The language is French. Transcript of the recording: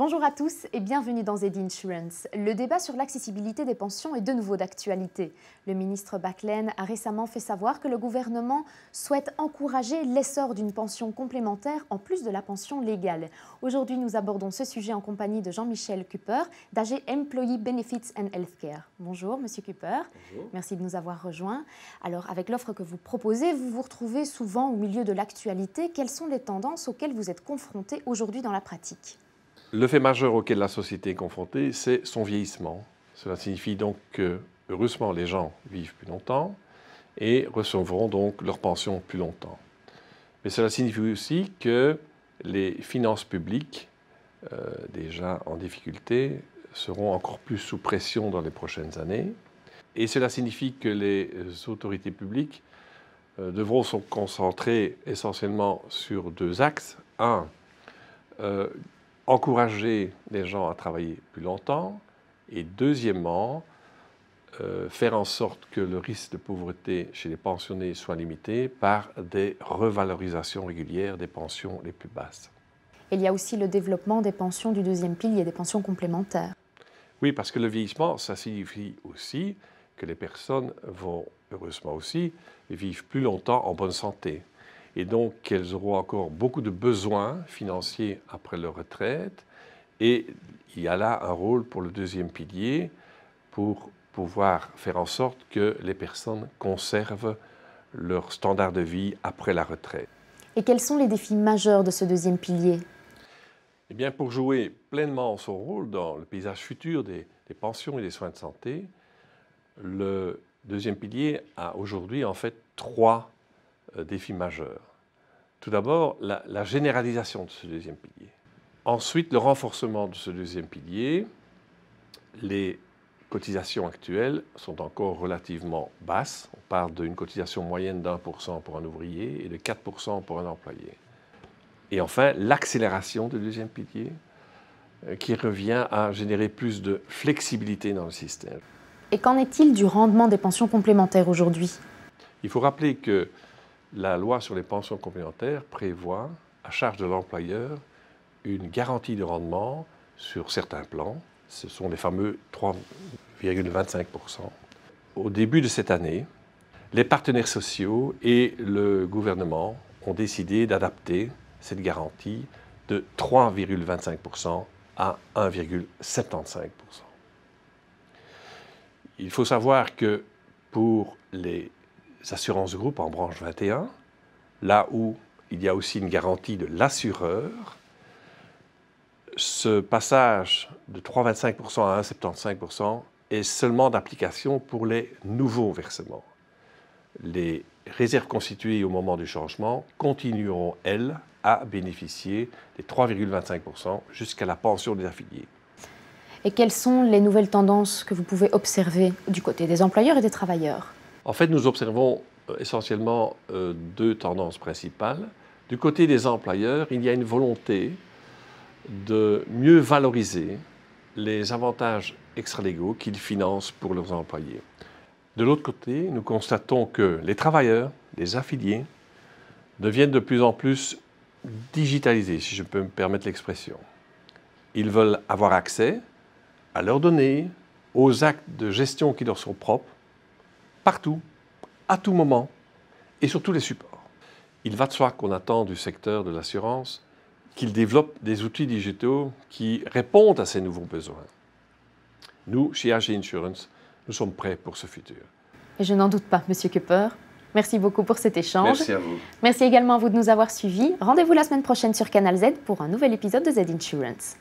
Bonjour à tous et bienvenue dans ZD Insurance. Le débat sur l'accessibilité des pensions est de nouveau d'actualité. Le ministre Backlen a récemment fait savoir que le gouvernement souhaite encourager l'essor d'une pension complémentaire en plus de la pension légale. Aujourd'hui, nous abordons ce sujet en compagnie de Jean-Michel Cooper d'AG Employee Benefits and Healthcare. Bonjour Monsieur Cooper. Merci de nous avoir rejoints. Alors avec l'offre que vous proposez, vous vous retrouvez souvent au milieu de l'actualité. Quelles sont les tendances auxquelles vous êtes confrontés aujourd'hui dans la pratique le fait majeur auquel la société est confrontée, c'est son vieillissement. Cela signifie donc que, heureusement, les gens vivent plus longtemps et recevront donc leur pension plus longtemps. Mais cela signifie aussi que les finances publiques, euh, déjà en difficulté, seront encore plus sous pression dans les prochaines années. Et cela signifie que les autorités publiques euh, devront se concentrer essentiellement sur deux axes. Un, euh, encourager les gens à travailler plus longtemps et deuxièmement, euh, faire en sorte que le risque de pauvreté chez les pensionnés soit limité par des revalorisations régulières des pensions les plus basses. Il y a aussi le développement des pensions du deuxième pilier, des pensions complémentaires. Oui, parce que le vieillissement, ça signifie aussi que les personnes vont, heureusement aussi, vivre plus longtemps en bonne santé et donc qu'elles auront encore beaucoup de besoins financiers après leur retraite. Et il y a là un rôle pour le deuxième pilier pour pouvoir faire en sorte que les personnes conservent leur standard de vie après la retraite. Et quels sont les défis majeurs de ce deuxième pilier Eh bien, pour jouer pleinement son rôle dans le paysage futur des, des pensions et des soins de santé, le deuxième pilier a aujourd'hui en fait trois euh, défi majeur. Tout d'abord, la, généralisation de ce deuxième pilier. Ensuite, le renforcement de ce deuxième pilier. Les cotisations actuelles sont encore relativement basses. On parle d'une cotisation moyenne d'1% pour un ouvrier et de 4% pour un employé. Et enfin, l'accélération du deuxième pilier euh, qui revient à générer plus de flexibilité dans le système. Et qu'en est-il du rendement des pensions complémentaires aujourd'hui Il faut rappeler que la loi sur les pensions complémentaires prévoit, à charge de l'employeur, une garantie de rendement sur certains plans. Ce sont les fameux 3,25 Au début de cette année, les partenaires sociaux et le gouvernement ont décidé d'adapter cette garantie de 3,25 à 1,75 Il faut savoir que pour les assurances groupes en branche 21, là où il y a aussi une garantie de l'assureur, ce passage de 3,25% à 1,75% est seulement d'application pour les nouveaux versements. Les réserves constituées au moment du changement continueront, elles, à bénéficier des 3,25% jusqu'à la pension des affiliés. Et quelles sont les nouvelles tendances que vous pouvez observer du côté des employeurs et des travailleurs en fait, nous observons euh, essentiellement euh, deux tendances principales. Du côté des employeurs, il y a une volonté de mieux valoriser les avantages extralégaux qu'ils financent pour leurs employés. De l'autre côté, nous constatons que les travailleurs, les affiliés, deviennent de plus en plus digitalisés, si je peux me permettre l'expression. Ils veulent avoir accès à leurs données, aux actes de gestion qui leur sont propres, partout, à tout moment, et sur tous les supports. Il va de soi qu'on attend du secteur de l'assurance qu'il développe des outils digitaux qui répondent à ces nouveaux besoins. Nous, chez AG Insurance, nous sommes prêts pour ce futur. Et je n'en doute pas, Monsieur Cooper. Merci beaucoup pour cet échange. Merci à vous. Merci également à vous de nous avoir suivis. Rendez-vous la semaine prochaine sur Canal Z pour un nouvel épisode de Z Insurance.